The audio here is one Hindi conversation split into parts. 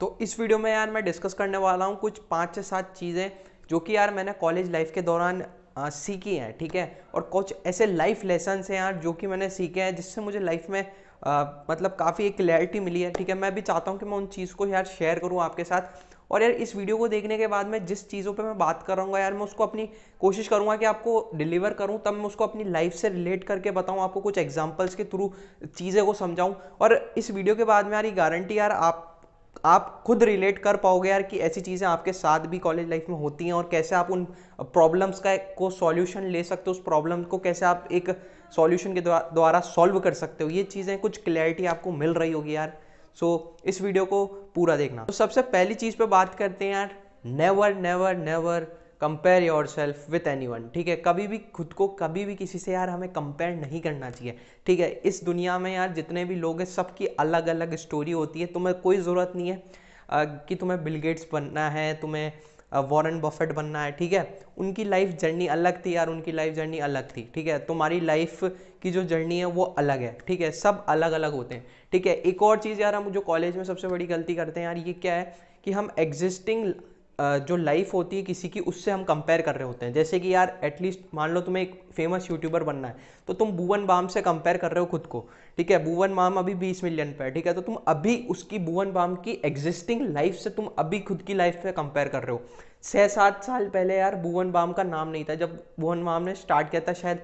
तो इस वीडियो में यार मैं डिस्कस करने वाला हूँ कुछ पाँच से सात चीज़ें जो कि यार मैंने कॉलेज लाइफ के दौरान आ, सीखी हैं ठीक है और कुछ ऐसे लाइफ लेसन्स हैं यार जो कि मैंने सीखे हैं जिससे मुझे लाइफ में आ, मतलब काफ़ी एक क्लैरिटी मिली है ठीक है मैं भी चाहता हूँ कि मैं उन चीज़ को यार शेयर करूँ आपके साथ और यार इस वीडियो को देखने के बाद मैं जिस चीज़ों पे मैं बात करूँगा यार मैं उसको अपनी कोशिश करूँगा कि आपको डिलीवर करूँ तब मैं उसको अपनी लाइफ से रिलेट करके बताऊँ आपको कुछ एग्जाम्पल्स के थ्रू चीज़ें को समझाऊँ और इस वीडियो के बाद में यार ये गारंटी यार आप आप खुद रिलेट कर पाओगे यार कि ऐसी चीज़ें आपके साथ भी कॉलेज लाइफ में होती हैं और कैसे आप उन प्रॉब्लम्स का को सॉल्यूशन ले सकते हो उस प्रॉब्लम को कैसे आप एक सॉल्यूशन के द्वारा सॉल्व कर सकते हो ये चीज़ें कुछ क्लैरिटी आपको मिल रही होगी यार सो so, इस वीडियो को पूरा देखना तो सबसे पहली चीज़ पर बात करते हैं यार never never never compare yourself with anyone ठीक है कभी भी खुद को कभी भी किसी से यार हमें कंपेयर नहीं करना चाहिए ठीक है इस दुनिया में यार जितने भी लोग हैं सबकी अलग अलग स्टोरी होती है तुम्हें कोई ज़रूरत नहीं है आ, कि तुम्हें बिल गेट्स बनना है तुम्हें वॉरेन बफेट बनना है ठीक है उनकी लाइफ जर्नी अलग थी यार उनकी लाइफ जर्नी अलग थी ठीक है तुम्हारी लाइफ की जो जर्नी है वो अलग है ठीक है सब अलग अलग होते हैं ठीक है एक और चीज़ यार हम जो कॉलेज में सबसे बड़ी गलती करते हैं यार ये क्या है कि हम एग्जिस्टिंग जो लाइफ होती है किसी की उससे हम कंपेयर कर रहे होते हैं जैसे कि यार एटलीस्ट मान लो तुम्हें एक फेमस यूट्यूबर बनना है तो तुम भुवन बाम से कंपेयर कर रहे हो खुद को ठीक है भुवन बाम अभी 20 मिलियन पे है ठीक है तो तुम अभी उसकी भुवन बाम की एग्जिस्टिंग लाइफ से तुम अभी खुद की लाइफ पे कंपेयर कर रहे हो छः सात साल पहले यार भुवन बाम का नाम नहीं था जब भुवन बाम ने स्टार्ट किया था शायद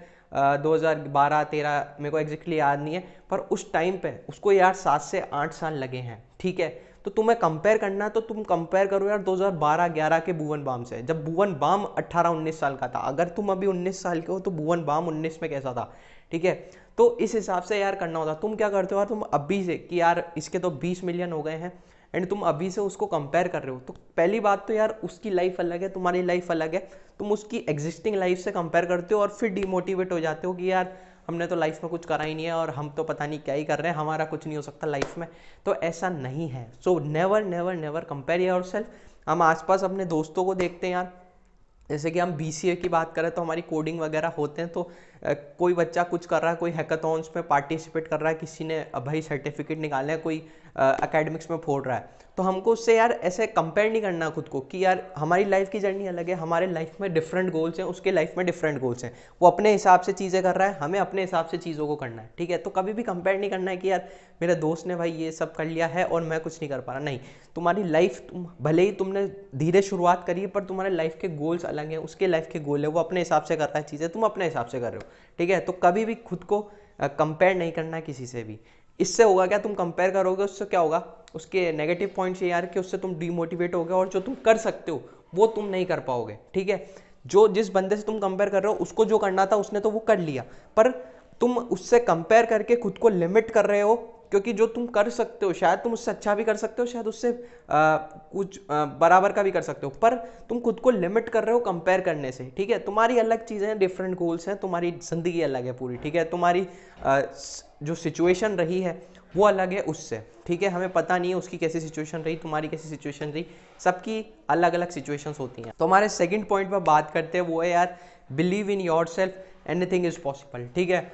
दो हज़ार बारह तेरह मेरे को एग्जैक्टली याद नहीं है पर उस टाइम पे उसको यार सात से आठ साल लगे हैं ठीक है तो तुम्हें कंपेयर करना है तो तुम कंपेयर करो यार 2012-11 के भुवन बाम से जब भुवन बाम 18-19 साल का था अगर तुम अभी 19 साल के हो तो भुवन बाम 19 में कैसा था ठीक है तो इस हिसाब से यार करना होता तुम क्या करते हो यार तुम अभी से कि यार इसके तो बीस मिलियन हो गए हैं एंड तुम अभी से उसको कंपेयर कर रहे हो तो पहली बात तो यार उसकी लाइफ अलग है तुम्हारी लाइफ अलग है तुम उसकी एग्जिस्टिंग लाइफ से कंपेयर करते हो और फिर डिमोटिवेट हो जाते हो कि यार हमने तो लाइफ में कुछ करा ही नहीं है और हम तो पता नहीं क्या ही कर रहे हैं हमारा कुछ नहीं हो सकता लाइफ में तो ऐसा नहीं है so never never never compare yourself हम आसपास अपने दोस्तों को देखते हैं यार जैसे कि हम बी की बात करें तो हमारी कोडिंग वगैरह होते हैं तो कोई बच्चा कुछ कर रहा है कोई हैकाथॉन्स में पार्टिसिपेट कर रहा है किसी ने भाई सर्टिफिकेट निकाले हैं कोई अकेडमिक्स में फोड़ रहा है तो हमको उससे यार ऐसे कंपेयर नहीं करना खुद को कि यार हमारी लाइफ की जर्नी अलग है हमारे लाइफ में डिफरेंट गोल्स हैं उसके लाइफ में डिफरेंट गोल्स हैं वो अपने हिसाब से चीज़ें कर रहा है हमें अपने हिसाब से चीज़ों को करना है ठीक है तो कभी भी कंपेयर नहीं करना है कि यार मेरे दोस्त ने भाई ये सब कर लिया है और मैं कुछ नहीं कर पा रहा नहीं तुम्हारी लाइफ तुम भले ही तुमने धीरे शुरुआत करी है पर तुम्हारे लाइफ के गोल्स अलग हैं उसके लाइफ के गोल है वो अपने हिसाब से कर रहा है चीज़ें तुम अपने हिसाब से कर रहे हो ठीक है तो कभी भी खुद को कंपेयर नहीं करना किसी से भी इससे होगा क्या तुम कंपेयर करोगे उससे क्या होगा उसके नेगेटिव पॉइंट्स ये यार कि उससे तुम डिमोटिवेट हो गए और जो तुम कर सकते हो वो तुम नहीं कर पाओगे ठीक है जो जिस बंदे से तुम कंपेयर कर रहे हो उसको जो करना था उसने तो वो कर लिया पर तुम उससे कंपेयर करके खुद को लिमिट कर रहे हो क्योंकि जो तुम कर सकते हो शायद तुम उससे अच्छा भी कर सकते हो शायद उससे आ, कुछ आ, बराबर का भी कर सकते हो पर तुम खुद को लिमिट कर रहे हो कंपेयर करने से ठीक है तुम्हारी अलग चीज़ें हैं डिफरेंट गोल्स हैं तुम्हारी ज़िंदगी अलग है पूरी ठीक है तुम्हारी आ, जो सिचुएशन रही है वो अलग है उससे ठीक है हमें पता नहीं है उसकी कैसी सिचुएशन रही तुम्हारी कैसी सिचुएशन रही सबकी अलग अलग सिचुएशंस होती हैं तो हमारे सेकंड पॉइंट पर बात करते हैं वो है यार believe in yourself anything is possible ठीक है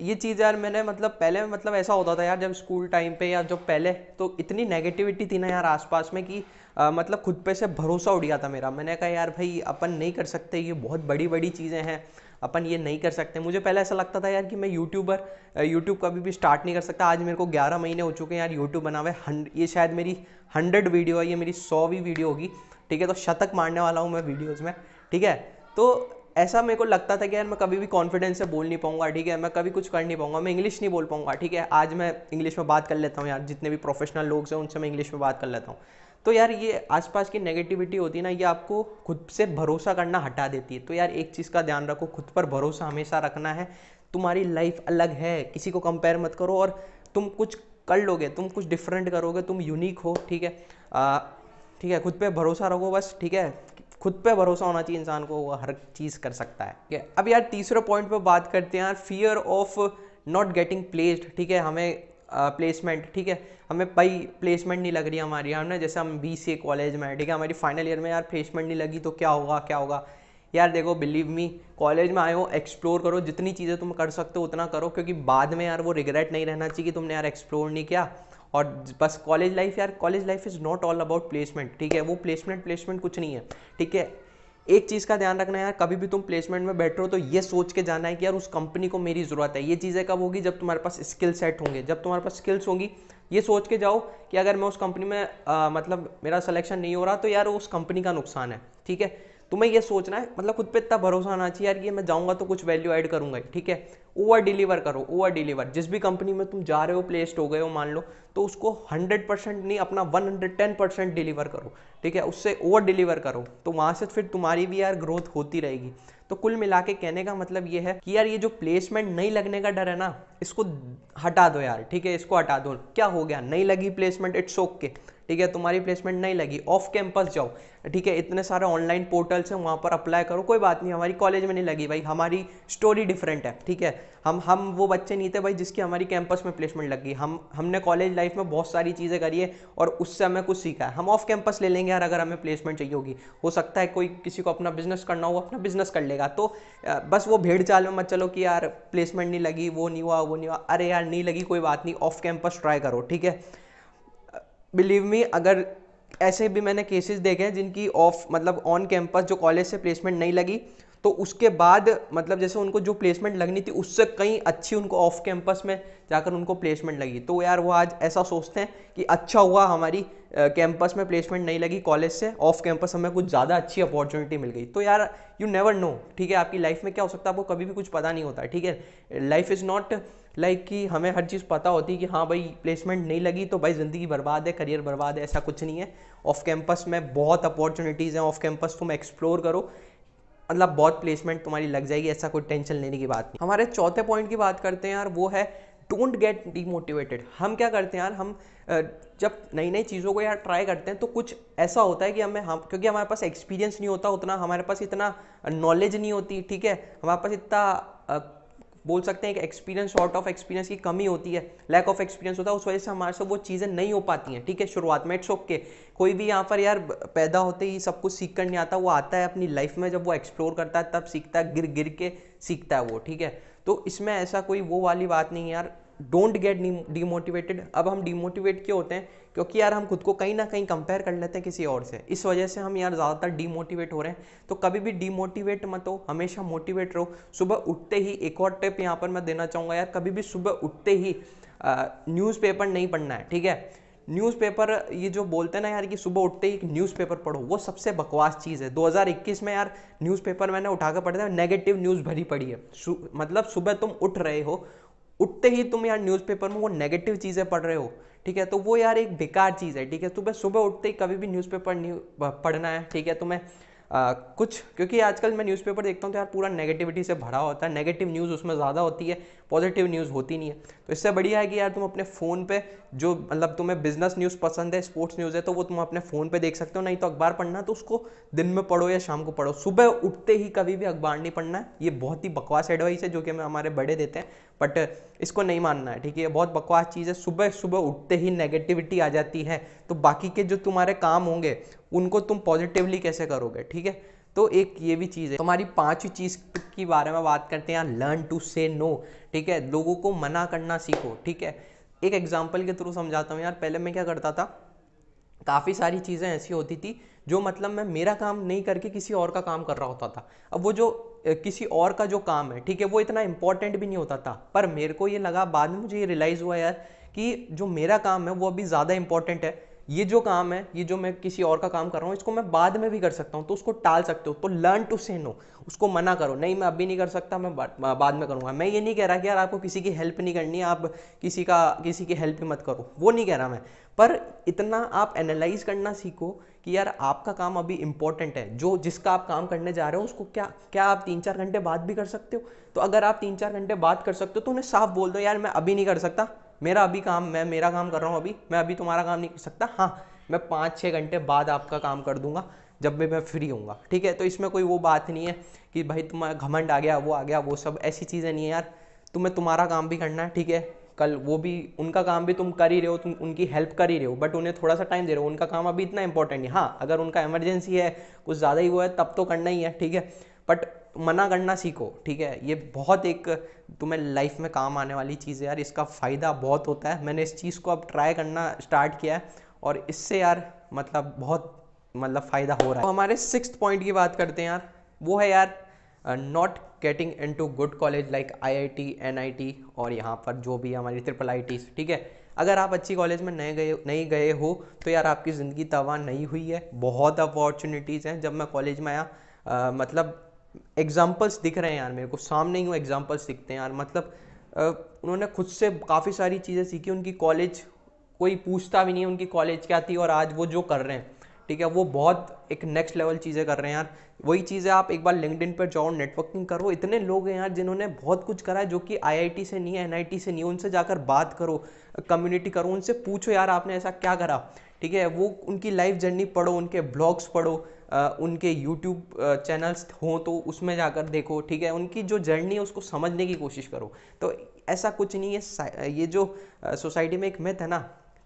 ये चीज़ यार मैंने मतलब पहले मतलब ऐसा होता था यार जब स्कूल टाइम पे या जब पहले तो इतनी नेगेटिविटी थी ना यार आसपास में कि आ, मतलब खुद पे से भरोसा उड़ गया था मेरा मैंने कहा यार भाई अपन नहीं कर सकते ये बहुत बड़ी बड़ी चीज़ें हैं अपन ये नहीं कर सकते मुझे पहले ऐसा लगता था यार कि मैं यूट्यूबर यूट्यूब कभी भी स्टार्ट नहीं कर सकता आज मेरे को ग्यारह महीने हो चुके हैं यार यूट्यूब बना हुआ है ये शायद मेरी हंड्रेड वीडियो है ये मेरी सौवीं वीडियो होगी ठीक है तो शतक मारने वाला हूँ मैं वीडियोज़ में ठीक है तो ऐसा मेरे को लगता था कि यार मैं कभी भी कॉन्फिडेंस से बोल नहीं पाऊंगा ठीक है मैं कभी कुछ कर नहीं पाऊंगा मैं इंग्लिश नहीं बोल पाऊंगा ठीक है आज मैं इंग्लिश में बात कर लेता हूँ यार जितने भी प्रोफेशनल लोग हैं उनसे मैं इंग्लिश में बात कर लेता हूँ तो यार ये आसपास की नेगेटिविटी होती है ना ये आपको खुद से भरोसा करना हटा देती है तो यार एक चीज़ का ध्यान रखो खुद पर भरोसा हमेशा रखना है तुम्हारी लाइफ अलग है किसी को कंपेयर मत करो और तुम कुछ कर लोगे तुम कुछ डिफरेंट करोगे तुम यूनिक हो ठीक है ठीक है खुद पे भरोसा रखो बस ठीक है खुद पे भरोसा होना चाहिए इंसान को वो हर चीज़ कर सकता है ठीक है अब यार तीसरे पॉइंट पे बात करते हैं यार fear of not getting placed ठीक है हमें प्लेसमेंट ठीक है हमें भाई प्लेसमेंट नहीं लग रही हमारी यार ना जैसे हम बी सी कॉलेज में ठीक है हमारी फाइनल ईयर में यार प्लेसमेंट नहीं लगी तो क्या होगा क्या होगा यार देखो बिलीव मी कॉलेज में आए हो एक्सप्लोर करो जितनी चीज़ें तुम कर सकते हो उतना करो क्योंकि बाद में यार वो रिग्रेट नहीं रहना चाहिए कि तुमने यार एक्सप्लोर नहीं किया और बस कॉलेज लाइफ यार college life is not all about placement ठीक है वो प्लेसमेंट प्लेसमेंट कुछ नहीं है ठीक है एक चीज़ का ध्यान रखना यार कभी भी तुम प्लेसमेंट में बैठ रहे हो तो ये सोच के जाना है कि यार उस कंपनी को मेरी ज़रूरत है ये चीज़ें कब होगी जब तुम्हारे पास स्किल सेट होंगे जब तुम्हारे पास स्किल्स होंगी ये सोच के जाओ कि अगर मैं उस कंपनी में आ, मतलब मेरा सिलेक्शन नहीं हो रहा तो यार उस कंपनी का नुकसान है ठीक है तुम्हें ये सोचना है मतलब खुद पे इतना भरोसा आना चाहिए यार ये मैं जाऊँगा तो कुछ वैल्यू ऐड करूँगा ठीक है ओवर डिलीवर करो ओवर डिलीवर जिस भी कंपनी में तुम जा रहे हो प्लेस्ड हो गए हो मान लो तो उसको 100 परसेंट नहीं अपना 110 परसेंट डिलीवर करो ठीक है उससे ओवर डिलीवर करो तो वहाँ से फिर तुम्हारी भी यार ग्रोथ होती रहेगी तो कुल मिला के कहने का मतलब ये है कि यार ये जो प्लेसमेंट नहीं लगने का डर है ना इसको हटा दो यार ठीक है इसको हटा दो क्या हो गया नहीं लगी प्लेसमेंट इट्स ओके okay. ठीक है तुम्हारी प्लेसमेंट नहीं लगी ऑफ कैंपस जाओ ठीक है इतने सारे ऑनलाइन पोर्टल्स हैं वहाँ पर अप्लाई करो कोई बात नहीं हमारी कॉलेज में नहीं लगी भाई हमारी स्टोरी डिफरेंट है ठीक है हम हम वो बच्चे नहीं थे भाई जिसकी हमारी कैंपस में प्लेसमेंट लगी हम हमने कॉलेज लाइफ में बहुत सारी चीज़ें करी है और उससे हमें कुछ सीखा है हम ऑफ कैंपस ले लेंगे यार अगर हमें प्लेसमेंट चाहिए होगी हो सकता है कोई किसी को अपना बिजनेस करना हो अपना बिजनेस कर लेगा तो बस वो भेड़ चाल में मत चलो कि यार प्लेसमेंट नहीं लगी वो नहीं हुआ वो नहीं हुआ अरे यार नहीं लगी कोई बात नहीं ऑफ कैंपस ट्राई करो ठीक है बिलीव मी अगर ऐसे भी मैंने केसेस देखे हैं जिनकी ऑफ मतलब ऑन कैंपस जो कॉलेज से प्लेसमेंट नहीं लगी तो उसके बाद मतलब जैसे उनको जो प्लेसमेंट लगनी थी उससे कहीं अच्छी उनको ऑफ कैंपस में जाकर उनको प्लेसमेंट लगी तो यार वो आज ऐसा सोचते हैं कि अच्छा हुआ हमारी कैंपस में प्लेसमेंट नहीं लगी कॉलेज से ऑफ कैंपस हमें कुछ ज़्यादा अच्छी अपॉर्चुनिटी मिल गई तो यार यू नेवर नो ठीक है आपकी लाइफ में क्या हो सकता है आपको कभी भी कुछ पता नहीं होता ठीक है life is not like like कि हमें हर चीज़ पता होती कि हाँ भाई प्लेसमेंट नहीं लगी तो भाई ज़िंदगी बर्बाद है करियर बर्बाद है ऐसा कुछ नहीं है ऑफ कैंपस में बहुत अपॉर्चुनिटीज़ हैं ऑफ कैंपस तुम एक्सप्लोर करो मतलब बहुत प्लेसमेंट तुम्हारी लग जाएगी ऐसा कोई टेंशन लेने की बात नहीं हमारे चौथे पॉइंट की बात करते हैं यार वो है डोंट गेट डीमोटिवेटेड हम क्या करते हैं यार हम जब नई नई चीज़ों को यार ट्राई करते हैं तो कुछ ऐसा होता है कि हमें हम हाँ, क्योंकि हमारे पास एक्सपीरियंस नहीं होता उतना हमारे पास इतना नॉलेज नहीं होती ठीक है हमारे पास इतना बोल सकते हैं कि एक्सपीरियंस शॉर्ट ऑफ एक्सपीरियंस की कमी होती है लैक ऑफ एक्सपीरियंस होता है उस वजह से हमारे से वो चीज़ें नहीं हो पाती हैं ठीक है शुरुआत में इट्स ओके कोई भी यहाँ पर यार पैदा होते ही सब कुछ सीख कर नहीं आता वो आता है अपनी लाइफ में जब वो एक्सप्लोर करता है तब सीखता है गिर गिर के सीखता है वो ठीक है तो इसमें ऐसा कोई वो वाली बात नहीं है यार डोंट गेट डीमोटिवेटेड अब हम डीमोटिवेट क्यों होते हैं क्योंकि यार हम खुद को कहीं ना कहीं कंपेयर कर लेते हैं किसी और से इस वजह से हम यार ज़्यादातर डीमोटिवेट हो रहे हैं तो कभी भी डीमोटिवेट मत हो हमेशा मोटिवेट रहो सुबह उठते ही एक और टिप यहाँ पर मैं देना चाहूँगा यार कभी भी सुबह उठते ही न्यूज़पेपर नहीं पढ़ना है ठीक है न्यूज़पेपर ये जो बोलते हैं ना यार कि सुबह उठते ही न्यूज़पेपर पढ़ो वो सबसे बकवास चीज़ है 2021 में यार न्यूज़पेपर मैंने उठाकर पढ़ा था नेगेटिव न्यूज़ भरी पड़ी है मतलब सुबह तुम उठ रहे हो उठते ही तुम यार न्यूज़पेपर में वो नेगेटिव चीज़ें पढ़ रहे हो ठीक है तो वो यार एक बेकार चीज़ है ठीक है तुम्हें सुबह उठते ही कभी भी न्यूज़पेपर न्यू पढ़ना है ठीक है तुम्हें तो आ, कुछ क्योंकि आजकल मैं न्यूज़पेपर देखता हूँ तो यार पूरा नेगेटिविटी से भरा होता है नेगेटिव न्यूज़ उसमें ज़्यादा होती है पॉजिटिव न्यूज़ होती नहीं है तो इससे बढ़िया है कि यार तुम अपने फ़ोन पे जो मतलब तुम्हें बिज़नेस न्यूज़ पसंद है स्पोर्ट्स न्यूज़ है तो वो तुम अपने फ़ोन पे देख सकते हो नहीं तो अखबार पढ़ना तो उसको दिन में पढ़ो या शाम को पढ़ो सुबह उठते ही कभी भी अखबार नहीं पढ़ना है ये बहुत ही बकवास एडवाइस है जो कि हमें हमारे बड़े देते हैं बट इसको नहीं मानना है ठीक है ये बहुत बकवास चीज़ है सुबह सुबह उठते ही नेगेटिविटी आ जाती है तो बाकी के जो तुम्हारे काम होंगे उनको तुम पॉजिटिवली कैसे करोगे ठीक है तो एक ये भी चीज़ है हमारी पांचवी चीज़ के बारे में बात करते हैं लर्न टू से नो ठीक है लोगों को मना करना सीखो ठीक है एक एग्जाम्पल के थ्रू समझाता हूँ यार पहले मैं क्या करता था काफ़ी सारी चीज़ें ऐसी होती थी जो मतलब मैं मेरा काम नहीं करके किसी और का काम कर रहा होता था अब वो जो किसी और का जो काम है ठीक है वो इतना इंपॉर्टेंट भी नहीं होता था पर मेरे को ये लगा बाद में मुझे ये रियलाइज़ हुआ यार कि जो मेरा काम है वो अभी ज़्यादा इंपॉर्टेंट है ये जो काम है ये जो मैं किसी और का काम कर रहा हूँ इसको मैं बाद में भी कर सकता हूँ तो उसको टाल सकते हो तो लर्न टू से नो उसको मना करो नहीं मैं अभी नहीं कर सकता मैं बाद में करूँगा मैं ये नहीं कह रहा कि यार आपको किसी की हेल्प नहीं करनी आप किसी का किसी की हेल्प मत करो वो नहीं कह रहा मैं पर इतना आप एनालाइज करना सीखो कि यार आपका काम अभी इंपॉर्टेंट है जो जिसका आप काम करने जा रहे हो उसको क्या क्या आप तीन चार घंटे बाद भी कर सकते हो तो अगर आप तीन चार घंटे बात कर सकते हो तो उन्हें साफ बोल दो यार मैं अभी नहीं कर सकता मेरा अभी काम मैं मेरा काम कर रहा हूँ अभी मैं अभी तुम्हारा काम नहीं कर सकता हाँ मैं पाँच छः घंटे बाद आपका काम कर दूंगा जब भी मैं फ्री हूँ ठीक है तो इसमें कोई वो बात नहीं है कि भाई तुम्हारा घमंड आ गया वो आ गया वो सब ऐसी चीज़ें नहीं है यार तुम्हें तुम्हारा काम भी करना है ठीक है कल वो भी उनका काम भी तुम कर ही रहे हो तुम उनकी हेल्प कर ही रहे हो बट उन्हें थोड़ा सा टाइम दे रहे हो उनका काम अभी इतना इंपॉर्टेंट नहीं हाँ अगर उनका इमरजेंसी है कुछ ज़्यादा ही वो है तब तो करना ही है ठीक है बट मना करना सीखो ठीक है ये बहुत एक तुम्हें लाइफ में काम आने वाली चीज़ है यार इसका फ़ायदा बहुत होता है मैंने इस चीज़ को अब ट्राई करना स्टार्ट किया है और इससे यार मतलब बहुत मतलब फ़ायदा हो रहा है तो हमारे सिक्स पॉइंट की बात करते हैं यार वो है यार not getting into good college like I I T N I T और यहाँ पर जो भी हमारी ट्रिपल आई टी ठीक है अगर आप अच्छी कॉलेज में नए गए नहीं गए हो तो यार आपकी ज़िंदगी तबाह नहीं हुई है बहुत अपॉर्चुनिटीज़ हैं जब मैं कॉलेज में आया आ, uh, मतलब एग्जाम्पल्स दिख रहे हैं यार मेरे को सामने ही वो एग्जाम्पल्स दिखते हैं यार मतलब उन्होंने खुद से काफ़ी सारी चीज़ें सीखी उनकी कॉलेज कोई पूछता भी नहीं उनकी कॉलेज क्या थी और आज वो जो कर रहे हैं ठीक है वो बहुत एक नेक्स्ट लेवल चीज़ें कर रहे हैं यार वही चीज़ें आप एक बार लिंकडिन पर जाओ नेटवर्किंग करो इतने लोग हैं यार जिन्होंने बहुत कुछ करा है जो कि आईआईटी से नहीं है एनआईटी से नहीं उनसे जाकर बात करो कम्युनिटी करो उनसे पूछो यार आपने ऐसा क्या करा ठीक है वो उनकी लाइफ जर्नी पढ़ो उनके ब्लॉग्स पढ़ो उनके यूट्यूब चैनल्स हों तो उसमें जाकर देखो ठीक है उनकी जो जर्नी है उसको समझने की कोशिश करो तो ऐसा कुछ नहीं है ये जो सोसाइटी में एक मिथ है ना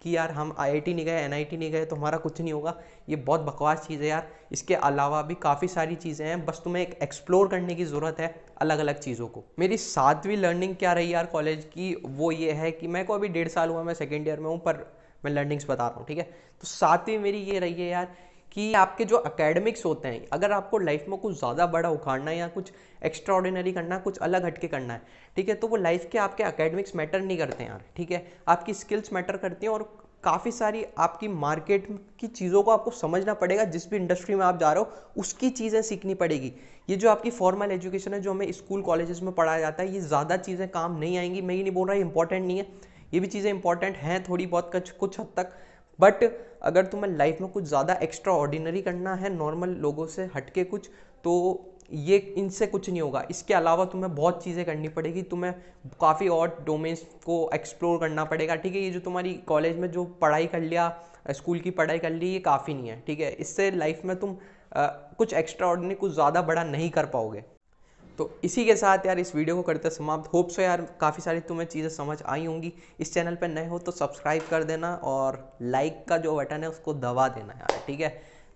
कि यार हम आईआईटी नहीं गए एनआईटी नहीं गए तो हमारा कुछ नहीं होगा ये बहुत बकवास चीज़ है यार इसके अलावा भी काफ़ी सारी चीज़ें हैं बस तुम्हें एक एक्सप्लोर करने की ज़रूरत है अलग अलग चीज़ों को मेरी सातवीं लर्निंग क्या रही यार कॉलेज की वो ये है कि मैं को अभी डेढ़ साल हुआ मैं सेकेंड ईयर में हूँ पर मैं लर्निंग्स बता रहा हूँ ठीक है तो सातवीं मेरी ये रही है यार कि आपके जो अकेडमिक्स होते हैं अगर आपको लाइफ में कुछ ज़्यादा बड़ा उखाड़ना है या कुछ एक्स्ट्रा ऑर्डिनरी करना कुछ अलग हटके करना है ठीक है तो वो लाइफ के आपके अकेडमिक्स मैटर नहीं करते यार ठीक है आपकी स्किल्स मैटर करती हैं और काफ़ी सारी आपकी मार्केट की चीज़ों को आपको समझना पड़ेगा जिस भी इंडस्ट्री में आप जा रहे हो उसकी चीज़ें सीखनी पड़ेगी ये जो आपकी फॉर्मल एजुकेशन है जो हमें स्कूल कॉलेजेस में पढ़ाया जाता है ये ज़्यादा चीज़ें काम नहीं आएंगी मैं ये नहीं बोल रहा इंपॉर्टेंट नहीं है ये भी चीज़ें इंपॉर्टेंट हैं थोड़ी बहुत कुछ कुछ हद तक बट अगर तुम्हें लाइफ में कुछ ज़्यादा एक्स्ट्रा ऑर्डिनरी करना है नॉर्मल लोगों से हटके कुछ तो ये इनसे कुछ नहीं होगा इसके अलावा तुम्हें बहुत चीज़ें करनी पड़ेगी तुम्हें काफ़ी और डोमेन्स को एक्सप्लोर करना पड़ेगा ठीक है ये जो तुम्हारी कॉलेज में जो पढ़ाई कर लिया स्कूल की पढ़ाई कर ली ये काफ़ी नहीं है ठीक है इससे लाइफ में तुम आ, कुछ एक्स्ट्रा ऑर्डिनरी कुछ ज़्यादा बड़ा नहीं कर पाओगे तो इसी के साथ यार इस वीडियो को करते समाप्त होप सो यार काफ़ी सारी तुम्हें चीज़ें समझ आई होंगी इस चैनल पर नए हो तो सब्सक्राइब कर देना और लाइक का जो बटन है उसको दबा देना यार ठीक है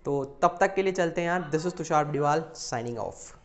तो तब तक के लिए चलते हैं यार this is Tushar Diwal signing of